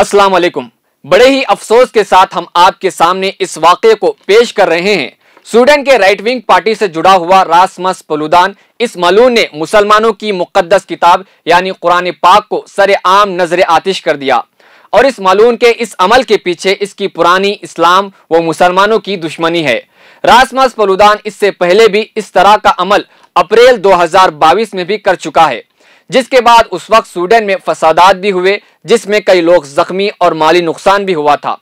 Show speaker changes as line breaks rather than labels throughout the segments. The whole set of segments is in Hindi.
अस्सलाम वालेकुम बड़े ही अफसोस के साथ हम आपके सामने इस वाक्य को पेश कर रहे हैं स्वीडन के राइट विंग पार्टी से जुड़ा हुआ रासमस पलुदान इस मलून ने मुसलमानों की मुकदस किताब यानी कुरान पाक को सरेआम नजर आतिश कर दिया और इस मलून के इस अमल के पीछे इसकी पुरानी इस्लाम व मुसलमानों की दुश्मनी है रासमस पलुदान इससे पहले भी इस तरह का अमल अप्रैल 2022 में भी कर चुका है जिसके बाद उस वक्त स्वीडन में फसादात भी हुए जिसमें कई लोग जख्मी और माली नुकसान भी हुआ था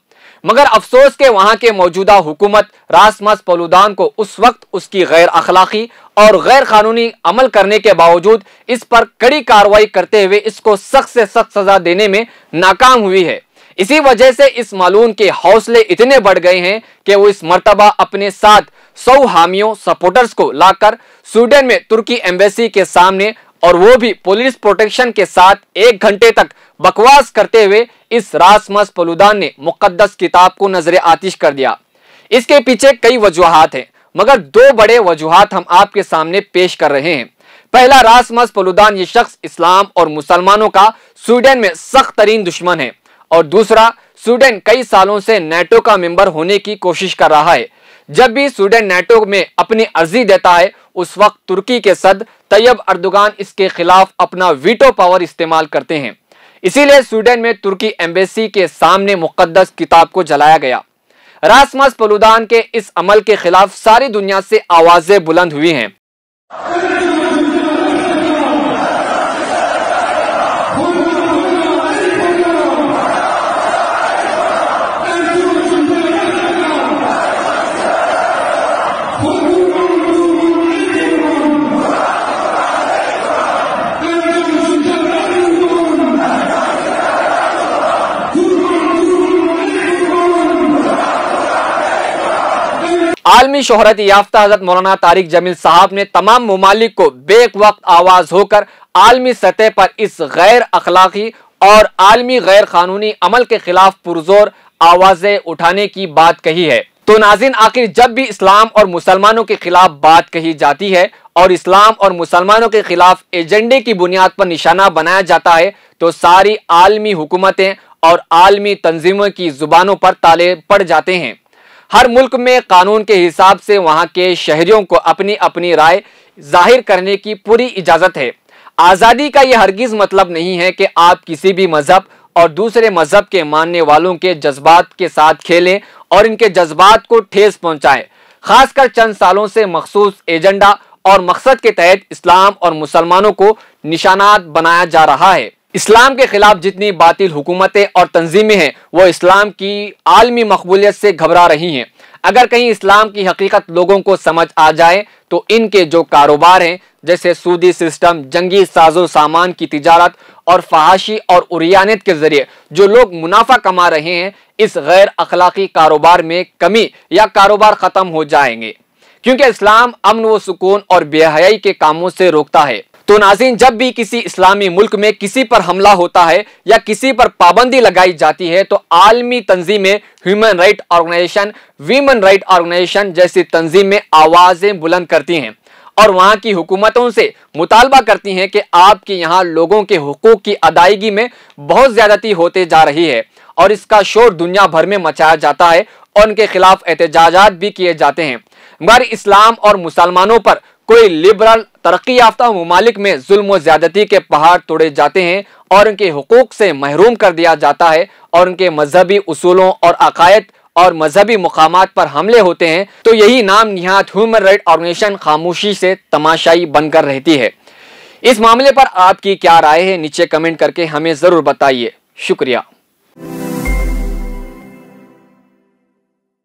मगर अफसोस के वहां के मौजूदा हुकूमत रासमस पलुदान को उस वक्त उसकी गैर अखलाकी और गैर कानूनी अमल करने के बावजूद इस पर कड़ी कार्रवाई करते हुए इसको सख्त से सख्त सजा देने में नाकाम हुई है इसी वजह से इस मालून के हौसले इतने बढ़ गए हैं कि वो इस मर्तबा अपने साथ सौ हामियों सपोर्टर्स को लाकर स्वीडन में तुर्की एम्बेसी के सामने और वो भी पुलिस प्रोटेक्शन के साथ एक घंटे तक बकवास करते हुए इस रासमस पलुदान ने मुकदस किताब को नजर आतिश कर दिया इसके पीछे कई वजूहत हैं मगर दो बड़े वजूहत हम आपके सामने पेश कर रहे हैं पहला रासमस पलूदान ये शख्स इस्लाम और मुसलमानों का स्वीडन में सख्त तरीन दुश्मन है और दूसरा स्वीडन कई सालों से नेटो का मेंबर होने की कोशिश कर रहा है जब भी स्वीडन नेटो में अपनी अर्जी देता है उस वक्त तुर्की के सद तैयब अर्दुगान इसके खिलाफ अपना वीटो पावर इस्तेमाल करते हैं इसीलिए स्वीडन में तुर्की एम्बेसी के सामने मुकदस किताब को जलाया गया रासमस पलुदान के इस अमल के खिलाफ सारी दुनिया से आवाजें बुलंद हुई हैं आलमी शोहरत याफ्ता हजरत मौलाना तारिक जमील साहब ने तमाम ममालिक को बेक वक्त आवाज़ होकर आलमी सतह पर इस गैर अखलाकी और आलमी गैर कानूनी अमल के खिलाफ पुरजोर आवाज़ें उठाने की बात कही है तो नाजिन आखिर जब भी इस्लाम और मुसलमानों के खिलाफ बात कही जाती है और इस्लाम और मुसलमानों के खिलाफ एजेंडे की बुनियाद पर निशाना बनाया जाता है तो सारी आलमी हुकूमतें और आलमी तंजीमों की जुबानों पर ताले पड़ जाते हैं हर मुल्क में कानून के हिसाब से वहाँ के शहरियों को अपनी अपनी राय जाहिर करने की पूरी इजाज़त है आज़ादी का यह हरगिज़ मतलब नहीं है कि आप किसी भी मज़हब और दूसरे मज़हब के मानने वालों के जज्बात के साथ खेलें और इनके जज्बात को ठेस पहुँचाएं खासकर चंद सालों से मखसूस एजेंडा और मकसद के तहत इस्लाम और मुसलमानों को निशानात बनाया जा रहा है इस्लाम के खिलाफ जितनी बातिल हुकूमतें और तंजीमें हैं वो इस्लाम की आलमी मकबूलियत से घबरा रही हैं अगर कहीं इस्लाम की हकीकत लोगों को समझ आ जाए तो इनके जो कारोबार हैं जैसे सूदी सिस्टम जंगी साजो सामान की तजारत और फहाशी और उरियानत के जरिए जो लोग मुनाफा कमा रहे हैं इस गैर अखलाकी कारोबार में कमी या कारोबार ख़त्म हो जाएंगे क्योंकि इस्लाम अमन व सुकून और बेहयाई के कामों से रोकता है तो नाजीन जब भी किसी इस्लामी मुल्क में किसी पर हमला होता है या किसी पर पाबंदी लगाई जाती है तो आलमी तंजीमें human right organization women right organization जैसी तंजीमें आवाज़ें बुलंद करती हैं और वहाँ की हुकूमतों से मुतालबा करती हैं कि आपके यहाँ लोगों के हकूक़ की अदायगी में बहुत ज़्यादती होते जा रही है और इसका शोर दुनिया भर में मचाया जाता है और उनके खिलाफ एहतजाजात भी किए जाते हैं मगर इस्लाम और मुसलमानों पर कोई लिबरल तरक्की याफ्ता ममालिक में जुल्म ज़्यादती के पहाड़ तोड़े जाते हैं और उनके हकूक़ से महरूम कर दिया जाता है और उनके मजहबी असूलों और अकायद और मजहबी मकाम पर हमले होते हैं तो यही नाम निहात ह्यूमन राइट ऑर्गेनाइजेशन खामोशी से तमाशाई बनकर रहती है इस मामले पर आपकी क्या राय है नीचे कमेंट करके हमें ज़रूर बताइए शुक्रिया